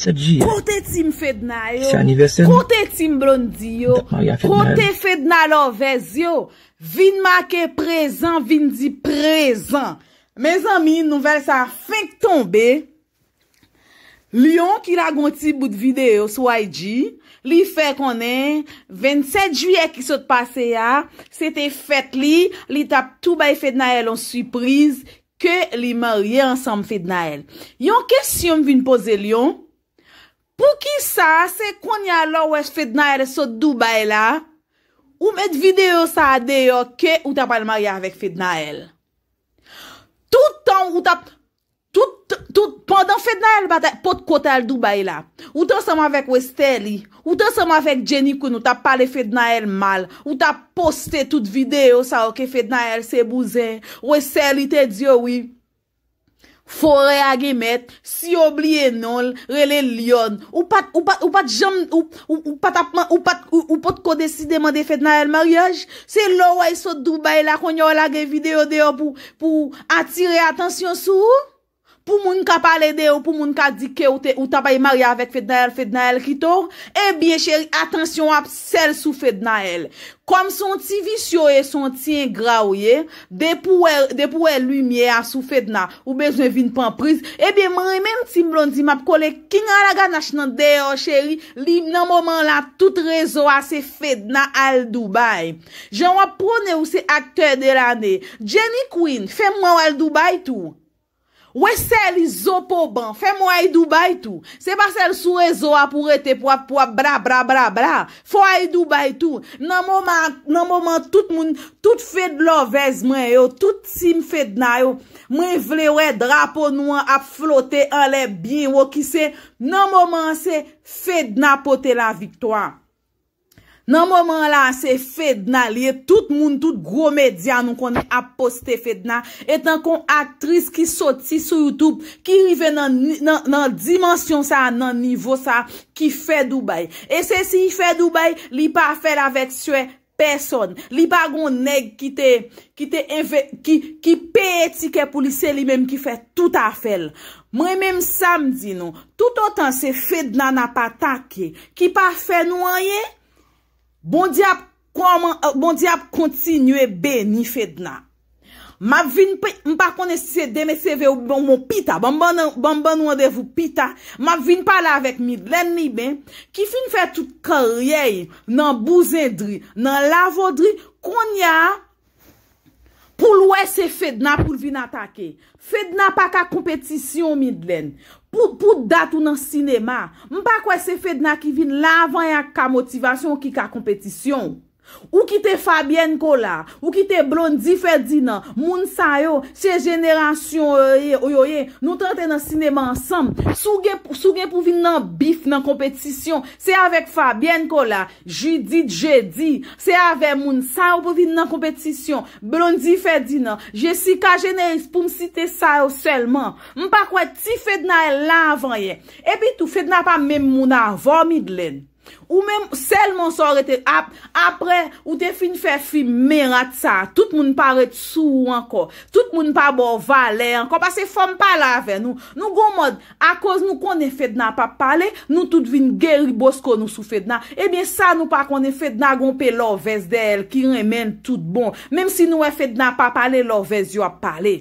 7 juye, kote tim fedna yo, kote tim blondi yo, kote fedna lo vez yo, vin make prezen, vin di prezen. Mez amin nouvel sa feng tombe, Lyon ki la gonti bout videyo sou aji di, li fe konen, 27 juye ki sot pase ya, sete fet li, li tap tou bay fedna el on suprise, ke li marye ansam fedna el. Yon kes yon vin pose Lyon, Pou ki sa, se kon ya lo wè fèd na el sot Dubaela, ou met videyo sa de yo ke ou ta pal maya avèk fèd na el. Tout ton, ou ta, tout, tout, podan fèd na el batè, pot kote al Dubaela, ou ta som avèk wè stèli, ou ta som avèk jenikoun, ou ta pale fèd na el mal, ou ta poste tout videyo sa ok fèd na el se bouse, wè stèli te dziyo wè. Forè a ge met, si oubliye non, re le lyon. Ou pat jom, ou pat apman, ou pot kode si demande fet nan el maryaj? Se lor wèy so Dubai la konyo lage videyo deyo pou atire atensyon sou? pou moun ka pale de ou pou moun ka dike ou tabay marye avèk fèd na el fèd na el kito, e eh bie chèri, atensyon ap sel sou fèd na el. Kom son ti visyo e son ti gra ou ye, depouè lumiè a sou fèd na ou bezwen vin panpriz, e eh bie mwen mèm ti mblondi map kole kin a la ganache nan de yo chèri, li nan moman la tout rezo a se fèd na al Dubaï. Jan wap prone ou se akter de la ne, Jenny Quinn, fè mwen wèl Dubaï tou? ouye sel y zo po ban, fè mwen a y dubay tou, se ba sel sou re zo a pou re te pou a bra bra bra bra, fò a y dubay tou, nan moman tout fè d'louvez mwen yo, tout tim fè d'na yo, mwen vle ouye drapo nou an ap flote ale bin, ouye ki se nan moman se fè d'na pote la viktwa. Nan moman la se Fedna liye tout moun, tout gro medya nou kon aposte Fedna etan kon aktris ki sot si sou Youtube ki rive nan dimensyon sa, nan nivou sa ki Fedoubay. E se si Fedoubay li pa afel avet souye person. Li pa goun neg ki pe etike pou li se li menm ki fe tout afel. Mwen menm sa mdi nou, tout an tan se Fedna na pa take, ki pa fe nou anye, Bon diap euh, kontinwe be ni fedna. Ma vin pa konen se deme seve ou bon bon pita. Bon bon wandev bon, bon, bon, ou pita. Ma vin pa la vek mi. Len ni ben ki fin fe tout karyey nan bouzen dri, nan lavo dri, konye a. Poul wè se fèd nan pou vin atake. Fèd nan pa ka kompetisyon, midlen. Poul dat ou nan sinema. Mpa kwen se fèd nan ki vin lavan ya ka motivasyon ki ka kompetisyon. Ou ki te Fabienne Collard, ou ki te Blondie Ferdinand, moun sayo, se jenerasyon oyoye, euh, nou tante nan sinema ansam, sou gen pou vin nan bif nan kompetisyon, se avek Fabienne Collard, jidid, jedi, se avek moun sayo pou vin nan kompetisyon, Blondie Ferdinand, Jessica Genes pou msite sayo selman, mpa kwa ti fedna e la avan ye, epi tou fedna pa mem moun avan Midland. Ou men, sel monsore te ap, apre, ou te fin fe fin merat sa, tout moun paret sou anko, tout moun pa bo vale anko, pas se fom pale ave, nou, nou gomod, a koz nou konen fedna pa pale, nou tout vin geri bosko nou sou fedna, ebyen sa nou pa konen fedna gompe lor vez de el ki remen tout bon, menm si nou e fedna pa pale, lor vez yo a pale.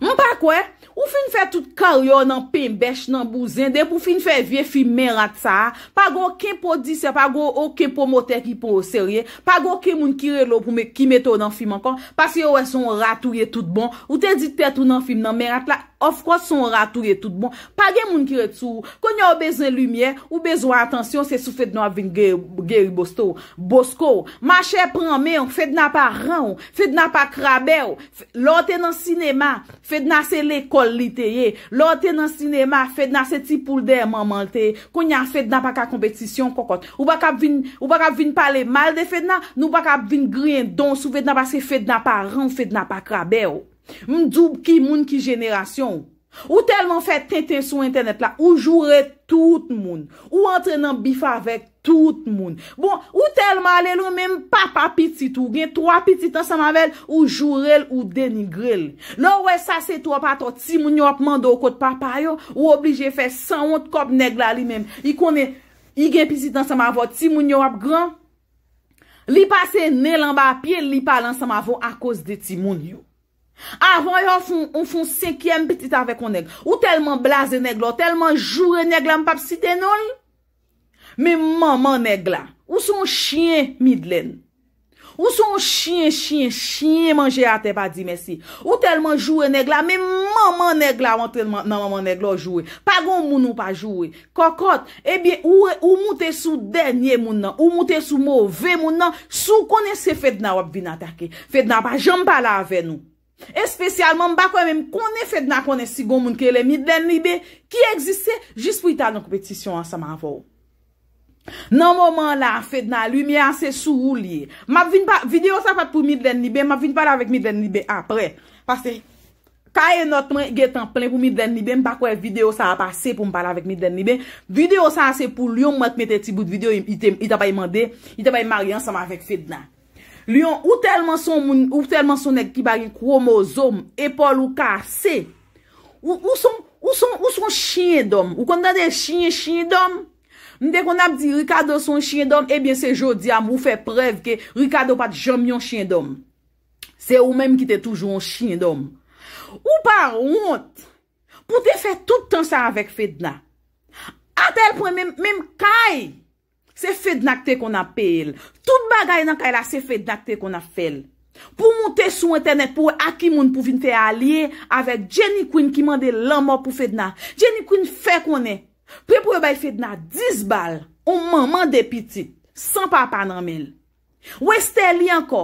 Mwen pa kwe? Ou fin fè tout karyon nan pen bèch nan bouzèn, dè pou fin fè vie film mè rat sa, pa go kem pou disè, pa go ou kem pou motè ki pou serye, pa go kem moun kire lò pou ki metò nan film ankon, pa se yo wè son ratou ye tout bon, ou ten di tè tou nan film nan mè rat la, of kon son ratou ye tout bon, pa gen moun kire tsu, kon yo bezon lumiè, ou bezon atansyon se sou fèd nan avin gèri bostou, boskou, mâ chè pran mè, fèd nan pa ran, fèd nan pa krabè, lò tè nan sinema, fèd nan se lè kon, Lò te nan sinema, fèd nan se ti pouldè maman te, konyan fèd nan pa ka kompetisyon kokot. Ou bak ap vin pale mal de fèd nan, nou bak ap vin griyen don sou fèd nan pa se fèd nan pa ran, fèd nan pa krabe yo. Mdoub ki moun ki jenerasyon. Ou telman fèd tente sou internet la, ou joure tente. Tout moun, ou entrenan bifa vek tout moun. Bon, ou tel malen ou menm papa pitit ou gen 3 pitit ansamavel ou jurel ou denigrel. Non wey sa se 3 pato timoun yo ap mando kote papa yo ou oblije fe 100 ont kop negla li menm. I konen, i gen pitit ansamavel, timoun yo ap gran. Li pase ne lan ba apye, li pale ansamavel akos de timoun yo. Avon yon foun 5e petit ave kon neg. Ou telman blaze neglo, telman jure negla mpap sitenol. Me maman negla. Ou son chien midlen. Ou son chien, chien, chien manje ate pa di mesi. Ou telman jure negla, me maman negla mwen telman nan maman neglo jure. Pagon mounou pa jure. Kokot, ebyen ou moutesou denye mounan. Ou moutesou mouve mounan. Sou konese fedna wap vinatake. Fedna pa jom pala ave nou. Espesyalman m bakwe mèm konè fèd nan konè sigon moun kè le midlen libe ki egzise jist pou ita nan kompetisyon anseman vò. Nanmoman la fèd nan lui mi anse sou ou liye. Ma vin pa videyo sa fòt pou midlen libe, ma vin pala avèk midlen libe apre. Pase kaye notman ge tan plen pou midlen libe, m bakwe videyo sa apase pou m pala avèk midlen libe. Videyo sa ase pou lyon m wèk metè ti bout videyo, ita bay mande, ita bay mari anseman avèk fèd nan. Lyon ou telman son ek kibagi kromozom, epol ou kase, ou son chine dom, ou kanda de chine chine dom, mde kon ap di rikado son chine dom, ebyen eh se jodi am ou fe prev ke rikado pat jom yon chine dom. Se ou menm ki te toujou yon chine dom. Ou par ont, pou te fe toutan sa avek fedna, atel pou menm kaye, Se fed nak te kon a pe el. Tout bagay nan kay la se fed nak te kon a fel. Pou moun te sou internet pou akimoun pou vinte a liye avèk Jenny Queen ki mande lanmò pou fed na. Jenny Queen fe kon e. Pou e pou e bay fed na 10 bal ou man mande piti. San pa pa nan mel. Wester li anko,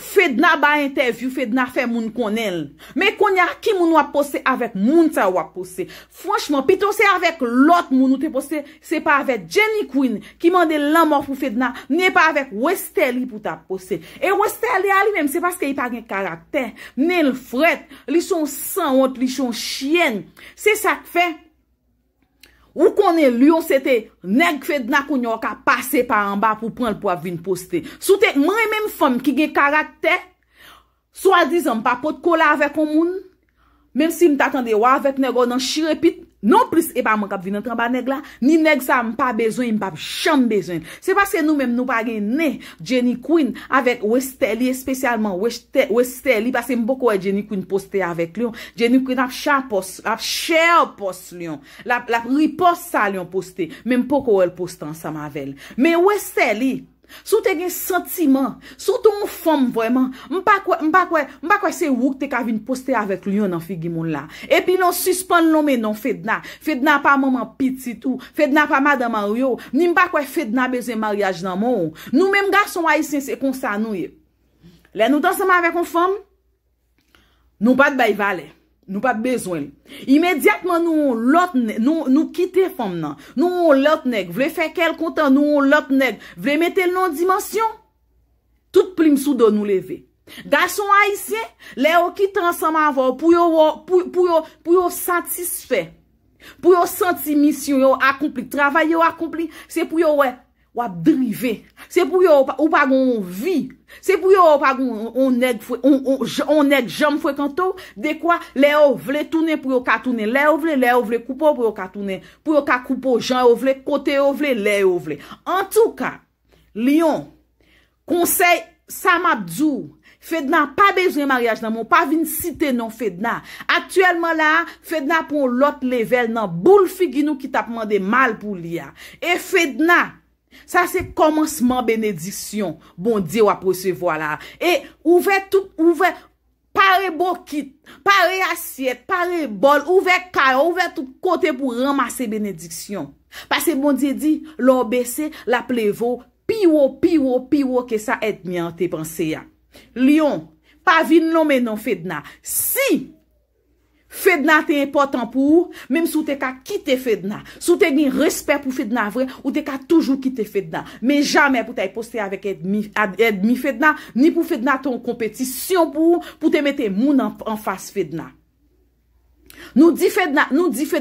fèd nan ba interview, fèd nan fè moun konel, me konyak ki moun wap posè avèk moun sa wap posè. Franchman, piton se avèk lot moun ou te posè, se pa avèk Jenny Quinn ki mande laman pou fèd nan, ne pa avèk Wester li pou ta posè. E Wester li a li mèm, se paske yi pa gen karakter, ne l fred, li son san ot, li son chien, se sa k fè. Ou konen lyon sete, neg fed nakounyo ka pase pa anba pou pran l pou avin poste. Soute, man e menm fom ki gen karakter, swa dizan pa pot kola avek omoun, menm si m tatande wavek negon nan shirepit, Non plis e eh pa mwen kap vin entran ba neg la, ni neg sa mwen pa bezwen, mwen pa chan bezwen. Se pase nou menm nou bagen ne Jenny Quinn avek Westelie, espesyalman Westelie, pase mwen poko wè Jenny Quinn poste avek lyon, Jenny Quinn ap chan poste, ap chan poste lyon. La riposte sa lyon poste, menm poko wè poste ansamavel. Men Westelie. Sou te gen sentiman, sou tou moun fòm vwèman Mpak wè se wouk te ka vin poste avèk lyon nan figi moun la Epi non suspon lomè non fedna Fedna pa maman pititou, fedna pa madaman ryo Ni mpak wè fedna bezè maryaj nan moun Nou mèm gason wè isen se konsa nou ye Lè nou danseman avèk moun fòm Nou pat bèy valè Nou pa de bezwen. Imediatman nou lòt neg. Nou kite fòm nan. Nou lòt neg. Vle fè kel kontan nou lòt neg. Vle mette lòt dimensyon. Tout plim sou do nou leve. Da son a isye, le yo kite ansanman vò. Pou yo satisfè. Pou yo senti misyon yo akoupli. Travay yo akoupli. Se pou yo wè. wap drive, se pou yo ou pa gon vi, se pou yo ou pa gon on neg jam fwe kanto, de kwa le ou vle, toune pou yo ka toune le ou vle, le ou vle, koupo pou yo ka toune pou yo ka koupo, jan ou vle, kote ou vle le ou vle, en tou ka liyon, konsey sa ma dzou, fedna pa bejwen mariage nan moun, pa vin site nan fedna, aktuelman la fedna pou lot level nan bou l figi nou ki tapman de mal pou liya, e fedna Sa se komanseman benediksyon, bon diyo aposevo bon la. E ouve tout, ouve pare bokit, pare asyet, pare bol, ouve kaya, ouve tout kote pou ramase benediksyon. Pase bon diyo di, lor bese, la plevo, piwo, piwo, piwo, ke sa etmian te panse ya. Lion, pa vin lomenon fedna, si! Fèd nan te importan pou ou, mèm sou te ka kite fèd nan. Sou te ni respè pou fèd nan vre, ou te ka toujou kite fèd nan. Mè jamè pou te ay poste avèk edmi fèd nan, ni pou fèd nan ton kompetisyon pou ou, pou te mette moun an fas fèd nan. Nou di fèd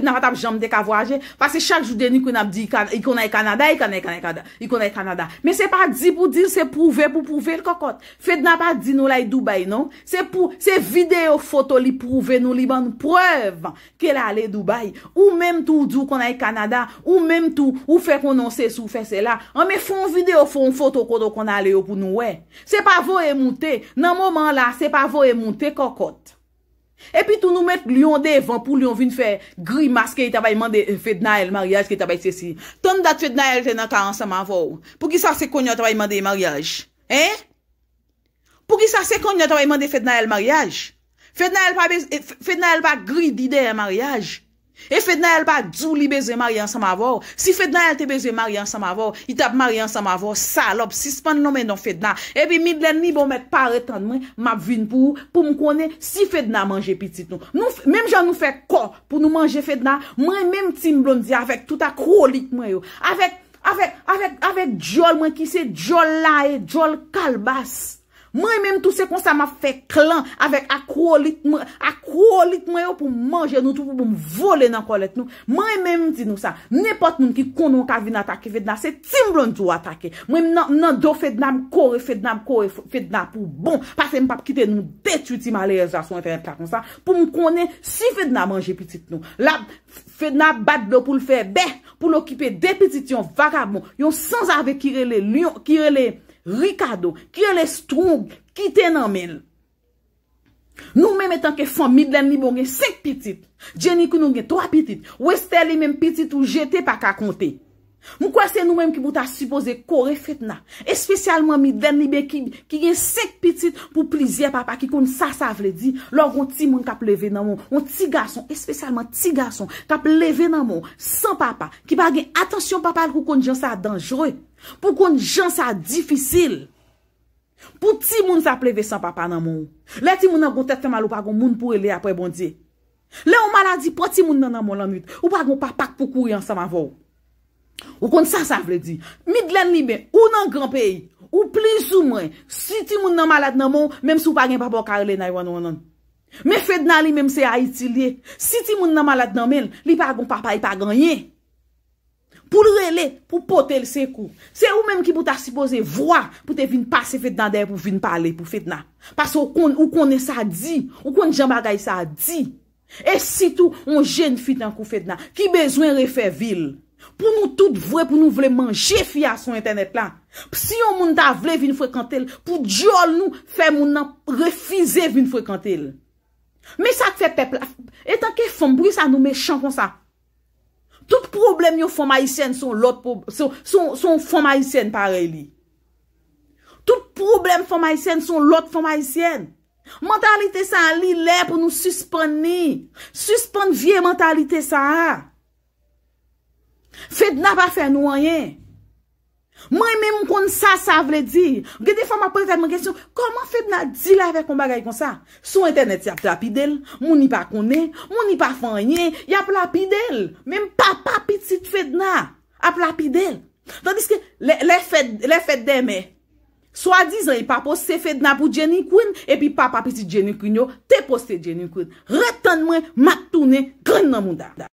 nan pat ap jom dek avwaje, pasè chak joudè ni kwen ap di i konay Kanada, i konay Kanada, men se pa di pou dir se pouve pou pouve l kokot. Fèd nan pat di nou la i Dubaï, non? Se videyo foto li pouve nou li ban pouve ke la ale Dubaï. Ou menm tou di ou konay Kanada, ou menm tou ou fe konon se sou fe se la, an ah, men fon videyo fon foto koto kon ale yo pou nou we. Se pa vo e mouté, nan moman la se pa vo e mouté kokot. Epi tou nou met lyon de, van pou lyon vin fe, gri maske yi tabay mande euh, fedna el maryaj ki tabay se si. Ton dat fedna el te nata ansaman vou, pou ki sa se kon yon tabay mande yi maryaj. Eh? Pou ki sa se kon yon tabay mande fedna el maryaj. Fedna el pa euh, gri di de yi maryaj. E fedna el pa djou li beze mar yansan ma vor, si fedna el te beze mar yansan ma vor, i tap mar yansan ma vor, salop, sispan nomen don fedna. E bi midlen ni bomet pare tan mwen, map vin pou, pou m konen, si fedna manje pitit nou. Mem jan nou fe ko pou nou manje fedna, mwen menm ti mblondi avek touta krolik mwen yo, avek, avek, avek, avek djol mwen ki se, djol lae, djol kalbast. Mwen menm tou se kon sa ma fe klan Avek akro lit mwen yo pou manje nou Tou pou pou m vole nan kolet nou Mwen menm di nou sa Nepot nou ki kon nou kavine atake Fedna se timblon tou atake Mwen menm nan do fedna m kore fedna m kore Fedna pou bon Pase m pap kite nou detu ti ma leye Son eten epta kon sa Pou m konen si fedna manje pitit nou La fedna bat blou pou l fe be Pou l okipe de pitit yon vakab moun Yon sans ave kirele Kirele Ricardo, kyo lè stroug, kite nan men. Nou mèm etan ke fòm, midlen li bon gen sek pitit, jenikounon gen toa pitit, ou estè li mèm pitit ou jete pa kakonte. Mwen kwa se nou menm ki mwen ta supose kore fetna Espesyalman mi den libe ki gen sek pitit pou plizye papa Ki kon sa savle di Logon ti moun ka pleve nan moun On ti gason, espesyalman ti gason Ka pleve nan moun san papa Ki pa gen atensyon papa al kou kon jansan danjroy Pou kon jansan difisil Pou ti moun sa pleve san papa nan moun Le ti moun nan kon tet temal ou pa kon moun pou ele apwe bondye Le ou maladi pou ti moun nan moun lan mut Ou pa kon pa pak pou kou yansan ma vou Ou kon sa sa vle di Midlen li men, ou nan gran peyi Ou plis ou mwen Si ti moun nan malat nan moun Mem sou pa gen papa ou karele nan yon Me fet nan li men se a iti li Si ti moun nan malat nan men Li pa kon papa yi pa ganyen Poulre li pou potel se kou Se ou men ki pou ta sipose vwa Poute vin pase fet nan dey pou vin pale Pou fet nan Paso ou kon sa di Ou kon jamba gay sa di E sitou on jen fit nan kou fet nan Ki bezwen refe vil Pou nou tout vwe pou nou vle manje fi a son internet la. Psi yon moun da vle vin frekantel, pou diol nou fe moun nan refize vin frekantel. Me sak fe pepla, etan ke fom brisa nou mechon kon sa. Tout problem yon fom haisyen son lot fom haisyen pare li. Tout problem fom haisyen son lot fom haisyen. Mentalite sa li le pou nou suspon ni. Suspon vie mentalite sa a. Fèd nan pa fè nou anye. Mwen mè moun kon sa, sa vle di. Gè defa mwen pou lete mwen kèsyon. Koman fèd nan di la fè kon bagay kon sa? Sou internet se ap la pidèl. Moun ni pa konè. Moun ni pa fè anye. Y ap la pidèl. Mèm pa pa pitit fèd nan. Ap la pidèl. Tandiske, lè fèd demè. Soa dizan, y e pa poste fèd nan pou Jeni Kwin. Epi pa pa pitit Jeni Kwin yo, te poste Jeni Kwin. Retan mwen, matounè, kren nan moun da.